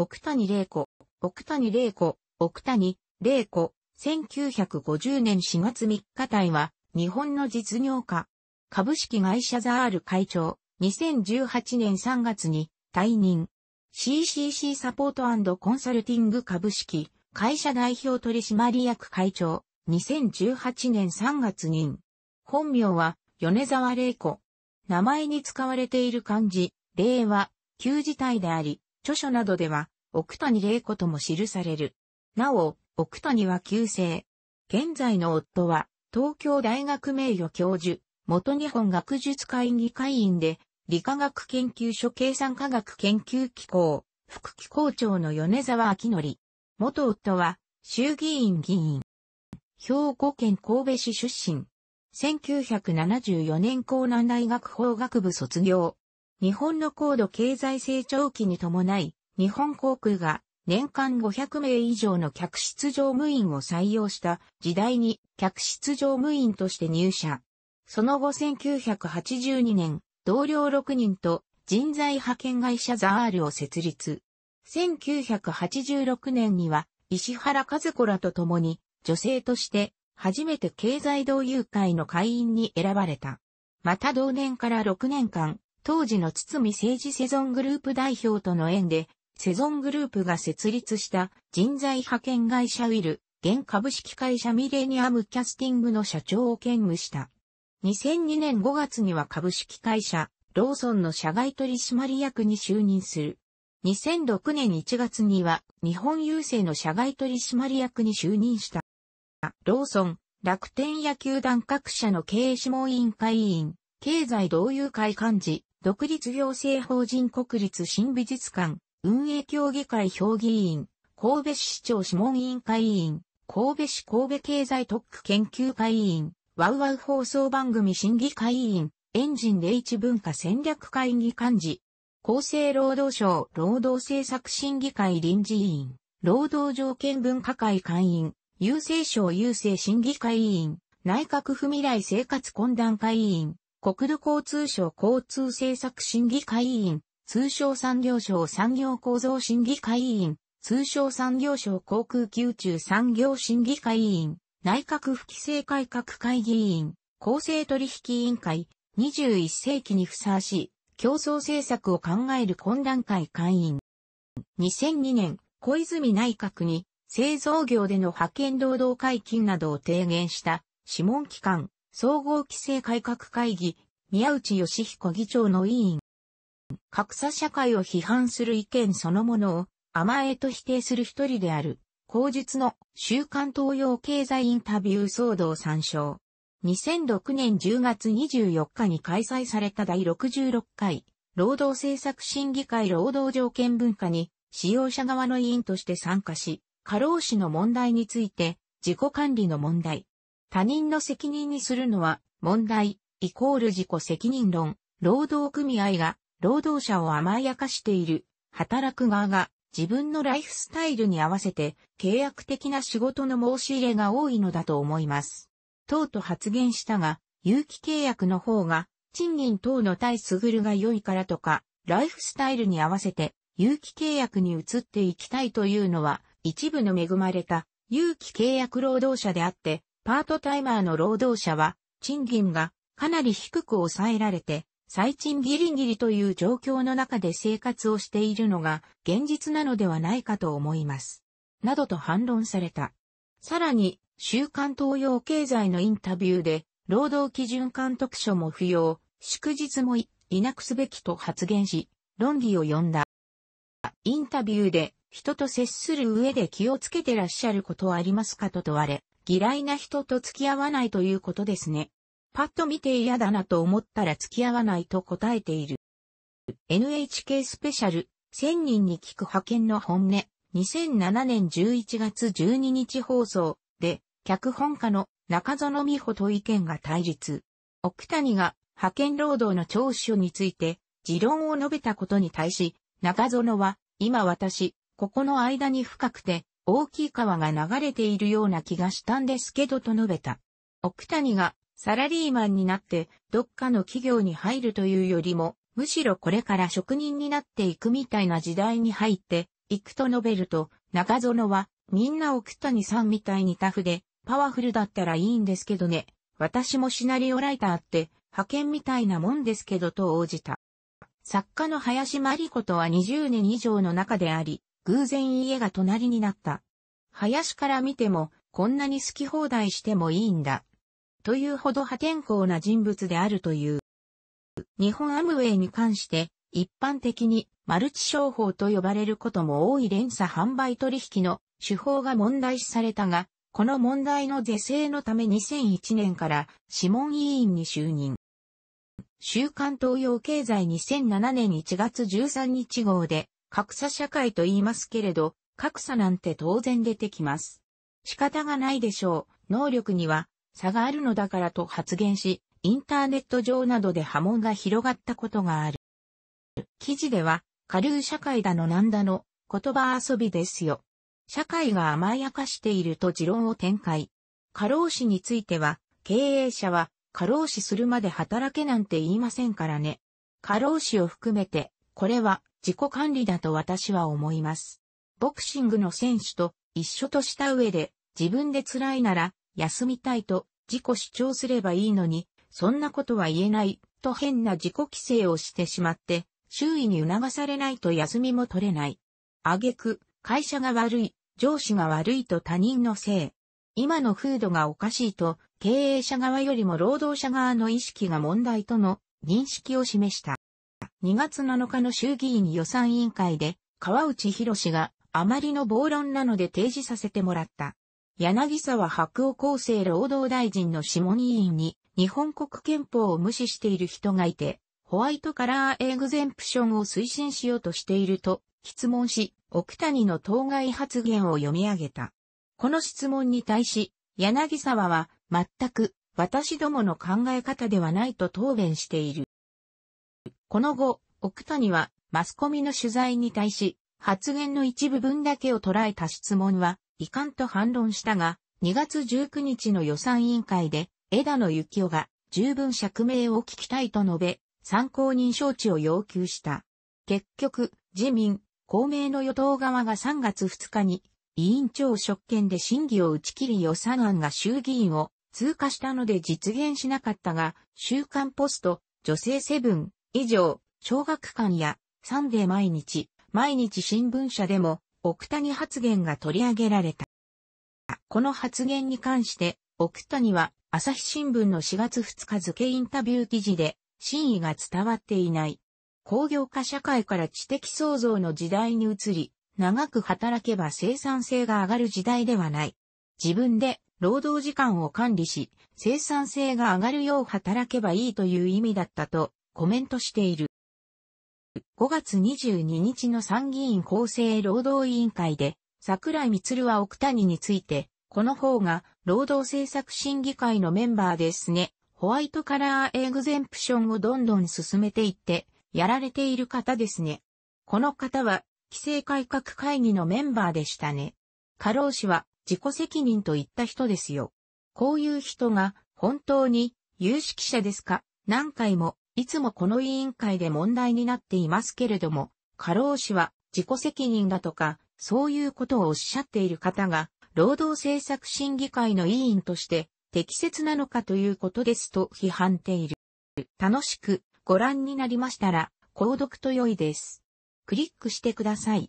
奥谷玲子、奥谷玲子、奥谷玲子、1950年4月3日体は、日本の実業家、株式会社ザール会長、2018年3月に退任。CCC サポートコンサルティング株式会社代表取締役会長、2018年3月任。本名は、米沢玲子。名前に使われている漢字、令和、旧字体であり、著書などでは、奥谷玲子とも記される。なお、奥谷は旧姓。現在の夫は、東京大学名誉教授、元日本学術会議会員で、理化学研究所計算科学研究機構、副機構長の米沢明則。元夫は、衆議院議員。兵庫県神戸市出身。1974年江南大学法学部卒業。日本の高度経済成長期に伴い、日本航空が年間500名以上の客室乗務員を採用した時代に客室乗務員として入社。その後1982年、同僚6人と人材派遣会社ザールを設立。1986年には石原和子らと共に女性として初めて経済同友会の会員に選ばれた。また同年から6年間、当時の堤政治セゾングループ代表との縁で、セゾングループが設立した人材派遣会社ウィル、現株式会社ミレニアムキャスティングの社長を兼務した。2002年5月には株式会社、ローソンの社外取締役に就任する。2006年1月には日本郵政の社外取締役に就任した。ローソン、楽天野球団各社の経営諮問委員会委員、経済同友会幹事、独立行政法人国立新美術館、運営協議会評議員、神戸市市長諮問委員会委員、神戸市神戸経済特区研究会委員、ワウワウ放送番組審議会委員、エンジンで一文化戦略会議幹事、厚生労働省労働政策審議会臨時委員、労働条件文化会会員、郵政省郵政審議会委員、内閣府未来生活懇談会委員、国土交通省交通政策審議会委員、通称産業省産業構造審議会委員、通称産業省航空機宇宙産業審議会委員、内閣府規制改革会議委員、公正取引委員会、21世紀にふさわしい、競争政策を考える懇談会会員。2002年、小泉内閣に、製造業での派遣労働解禁などを提言した、諮問機関、総合規制改革会議、宮内義彦議長の委員。格差社会を批判する意見そのものを甘えと否定する一人である、後述の週刊東洋経済インタビュー騒動参照。2006年10月24日に開催された第66回、労働政策審議会労働条件文化に、使用者側の委員として参加し、過労死の問題について、自己管理の問題、他人の責任にするのは、問題、イコール自己責任論、労働組合が、労働者を甘やかしている、働く側が、自分のライフスタイルに合わせて、契約的な仕事の申し入れが多いのだと思います。党と発言したが、有期契約の方が、賃金等の対すぐるが良いからとか、ライフスタイルに合わせて、有期契約に移っていきたいというのは、一部の恵まれた、有期契約労働者であって、パートタイマーの労働者は、賃金がかなり低く抑えられて、最賃ギリギリという状況の中で生活をしているのが現実なのではないかと思います。などと反論された。さらに、週刊東洋経済のインタビューで、労働基準監督署も不要、祝日もいなくすべきと発言し、論議を呼んだ。インタビューで、人と接する上で気をつけてらっしゃることはありますかと問われ、嫌いな人と付き合わないということですね。パッと見て嫌だなと思ったら付き合わないと答えている。NHK スペシャル、1000人に聞く派遣の本音、2007年11月12日放送で、脚本家の中園美穂と意見が対立。奥谷が派遣労働の聴取について、持論を述べたことに対し、中園は、今私、ここの間に深くて、大きい川が流れているような気がしたんですけどと述べた。奥谷がサラリーマンになってどっかの企業に入るというよりも、むしろこれから職人になっていくみたいな時代に入っていくと述べると、中園はみんな奥谷さんみたいにタフでパワフルだったらいいんですけどね。私もシナリオライターって派遣みたいなもんですけどと応じた。作家の林真理子とは20年以上の中であり、偶然家が隣になった。林から見ても、こんなに好き放題してもいいんだ。というほど破天荒な人物であるという。日本アムウェイに関して、一般的にマルチ商法と呼ばれることも多い連鎖販売取引の手法が問題視されたが、この問題の是正のため2001年から諮問委員に就任。週刊東洋経済2007年1月13日号で格差社会と言いますけれど、格差なんて当然出てきます。仕方がないでしょう。能力には差があるのだからと発言し、インターネット上などで波紋が広がったことがある。記事では、下流社会だのなんだの言葉遊びですよ。社会が甘やかしていると持論を展開。過労死については、経営者は過労死するまで働けなんて言いませんからね。過労死を含めて、これは自己管理だと私は思います。ボクシングの選手と一緒とした上で、自分で辛いなら、休みたいと自己主張すればいいのに、そんなことは言えない、と変な自己規制をしてしまって、周囲に促されないと休みも取れない。あげく、会社が悪い、上司が悪いと他人のせい。今の風土がおかしいと、経営者側よりも労働者側の意識が問題との認識を示した。2月7日の衆議院予算委員会で、川内博があまりの暴論なので提示させてもらった。柳沢白夫厚生労働大臣の諮問委員に、日本国憲法を無視している人がいて、ホワイトカラーエグゼンプションを推進しようとしていると、質問し、奥谷の当該発言を読み上げた。この質問に対し、柳沢は、全く、私どもの考え方ではないと答弁している。この後、奥谷はマスコミの取材に対し、発言の一部分だけを捉えた質問は、遺憾と反論したが、2月19日の予算委員会で、枝野幸男が十分釈明を聞きたいと述べ、参考人招致を要求した。結局、自民、公明の与党側が3月2日に、委員長職権で審議を打ち切り予算案が衆議院を通過したので実現しなかったが、週刊ポスト、女性セブン、以上、小学館やサンデー毎日、毎日新聞社でも、奥谷発言が取り上げられた。この発言に関して、奥谷は、朝日新聞の4月2日付インタビュー記事で、真意が伝わっていない。工業化社会から知的創造の時代に移り、長く働けば生産性が上がる時代ではない。自分で労働時間を管理し、生産性が上がるよう働けばいいという意味だったとコメントしている。5月22日の参議院厚生労働委員会で、桜井光は奥谷について、この方が労働政策審議会のメンバーですね。ホワイトカラーエグゼンプションをどんどん進めていって、やられている方ですね。この方は、規制改革会議のメンバーでしたね。過労死は自己責任といった人ですよ。こういう人が本当に有識者ですか何回もいつもこの委員会で問題になっていますけれども、過労死は自己責任だとか、そういうことをおっしゃっている方が、労働政策審議会の委員として適切なのかということですと批判ている。楽しくご覧になりましたら、購読と良いです。クリックしてください。